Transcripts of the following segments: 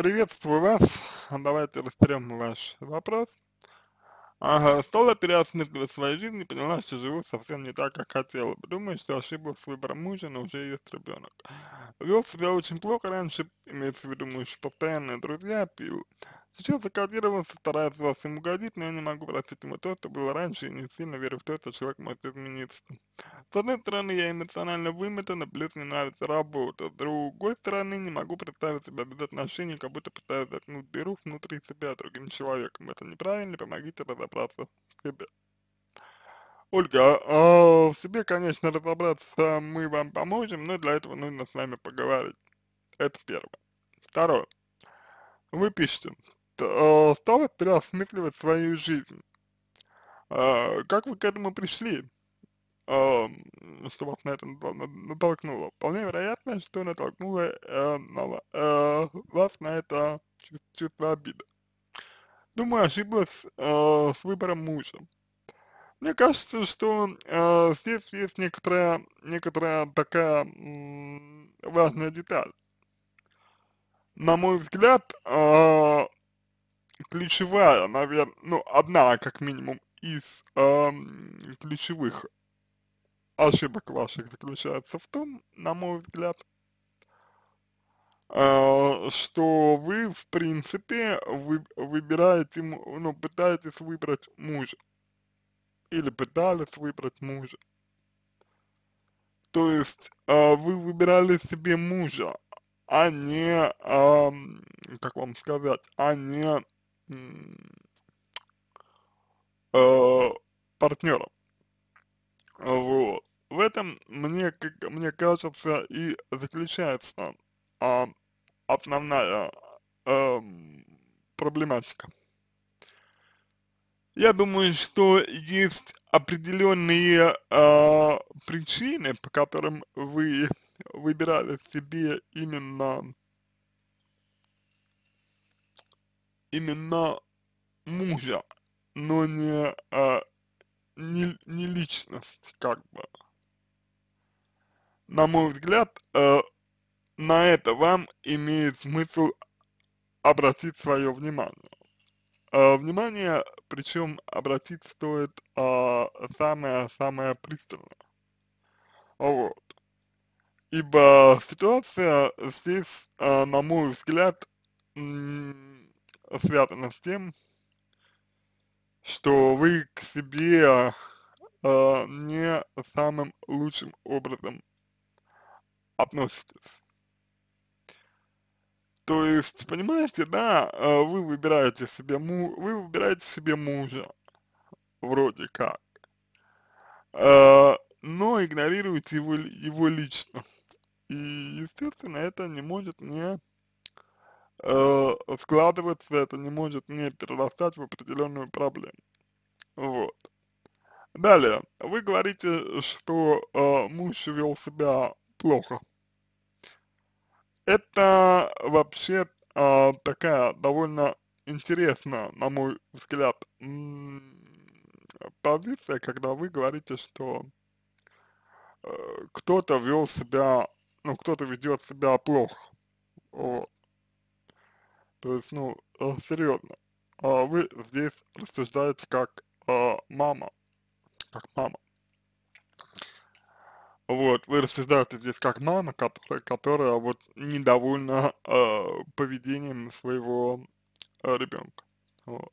Приветствую вас. Давайте разберем ваш вопрос. Ага, стала переосмысливать свою жизнь и поняла, что живу совсем не так, как хотела бы. Думаю, что ошиблась с выбором мужа, но уже есть ребенок. Вел себя очень плохо раньше, имеется в виду муж, постоянные друзья, пил. Сейчас закодировался, стараюсь вас им угодить, но я не могу простить ему то, что было раньше, и не сильно верю в то, что человек может измениться. С одной стороны, я эмоционально вымотана, плюс мне нравится работа. С другой стороны, не могу представить себя без отношений, как будто пытаюсь заткнуть дыру внутри себя другим человеком. Это неправильно, помогите разобраться в себе. Ольга, э, в себе, конечно, разобраться мы вам поможем, но для этого нужно с вами поговорить. Это первое. Второе. Вы пишете, э, а, стала переосмысливать свою жизнь. Э, как вы к этому пришли? Эм, что вас на это натолкнуло. Вполне вероятно, что натолкнуло э, на, э, вас на это чувство обиды. Думаю, ошиблась э, с выбором мужа. Мне кажется, что э, здесь есть некоторая, некоторая такая м, важная деталь. На мой взгляд, э, ключевая, наверное, ну, одна, как минимум, из э, ключевых ошибок ваших заключается в том, на мой взгляд, э, что вы, в принципе, вы, выбираете, ну, пытаетесь выбрать мужа. Или пытались выбрать мужа. То есть, э, вы выбирали себе мужа, а не, как вам сказать, а не э, партнера. Вот в этом, мне, мне кажется, и заключается а, основная а, эм, проблематика. Я думаю, что есть определенные а, причины, по которым вы выбирали себе именно именно мужа, но не, а, не, не личность, как бы на мой взгляд, э, на это вам имеет смысл обратить свое внимание. Э, внимание, причем обратить стоит самое-самое э, пристально. Вот. Ибо ситуация здесь, э, на мой взгляд, связана с тем, что вы к себе э, не самым лучшим образом относитесь. То есть, понимаете, да, э, вы выбираете себе му, вы выбираете себе мужа, вроде как, э, но игнорируете его, его лично. И, естественно, это не может не э, складываться, это не может не перерастать в определенную проблему. Вот. Далее, вы говорите, что э, муж вел себя плохо это вообще а, такая довольно интересная, на мой взгляд, позиция, когда вы говорите, что э, кто-то вел себя, ну, кто-то ведет себя плохо, вот. То есть, ну, э, серьезно, э, а вы здесь рассуждаете как э, мама, как мама. Вот, вы рассуждаете здесь как мама, которая, которая вот недовольна э, поведением своего э, а, ребенка. Вот.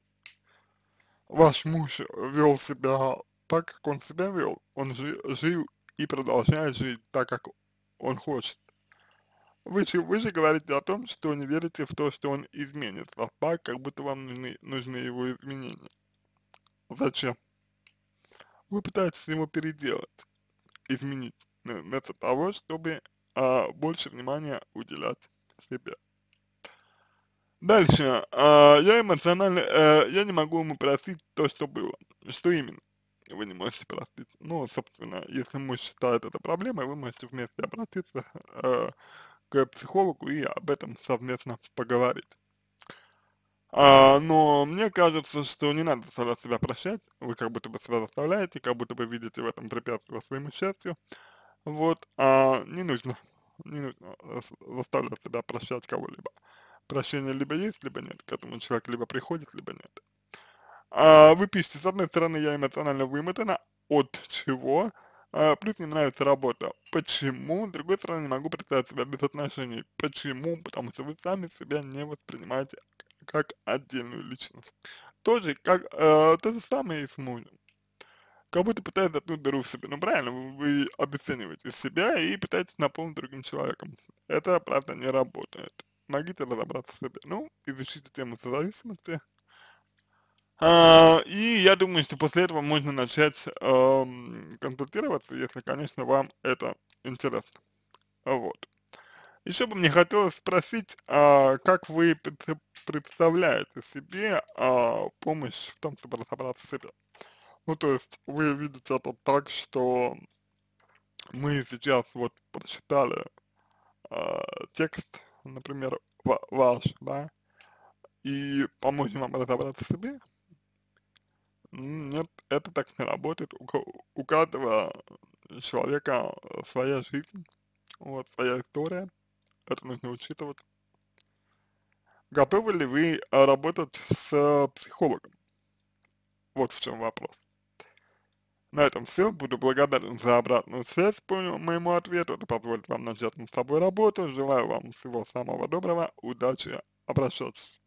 Ваш муж вел себя так, как он себя вел. Он жи жил и продолжает жить так, как он хочет. Вы же, вы же говорите о том, что не верите в то, что он изменится, а так, как будто вам нужны, нужны его изменения. Зачем? Вы пытаетесь его переделать, изменить. Ну, вместо того, чтобы а, больше внимания уделять себе. Дальше. А, я эмоционально, а, я не могу ему простить то, что было. Что именно? Вы не можете простить. Ну, собственно, если муж считает это проблемой, вы можете вместе обратиться а, к психологу и об этом совместно поговорить. А, но мне кажется, что не надо сразу себя прощать, вы как будто бы себя заставляете, как будто бы видите в этом препятствие своему счастью. Вот, а не нужно, не нужно э, заставлять себя прощать кого-либо. Прощение либо есть, либо нет, к этому человек либо приходит, либо нет. А, вы пишете, с одной стороны, я эмоционально вымотана, от чего, а, плюс не нравится работа. Почему? С другой стороны, не могу представить себя без отношений. Почему? Потому что вы сами себя не воспринимаете как отдельную личность. Тоже как э, то же самое и с мужем как будто пытается заткнуть дыру в себе. Ну правильно, вы обесцениваете себя и пытаетесь наполнить другим человеком. Это, правда, не работает. Помогите разобраться в себе. Ну, изучите тему созависимости. А, и я думаю, что после этого можно начать э, консультироваться, если, конечно, вам это интересно. Вот. Еще бы мне хотелось спросить, а, как вы представляете себе а, помощь в том, чтобы разобраться в себе? Ну, то есть вы видите это так, что мы сейчас вот прочитали э, текст, например, ваш, да, и поможем вам разобраться в себе? Нет, это так не работает. у каждого человека своя жизнь, вот, своя история. Это нужно учитывать. Готовы ли вы работать с психологом? Вот в чем вопрос. На этом все. Буду благодарен за обратную связь по моему ответу. Это позволит вам начать над собой работу. Желаю вам всего самого доброго. Удачи. Обращайтесь.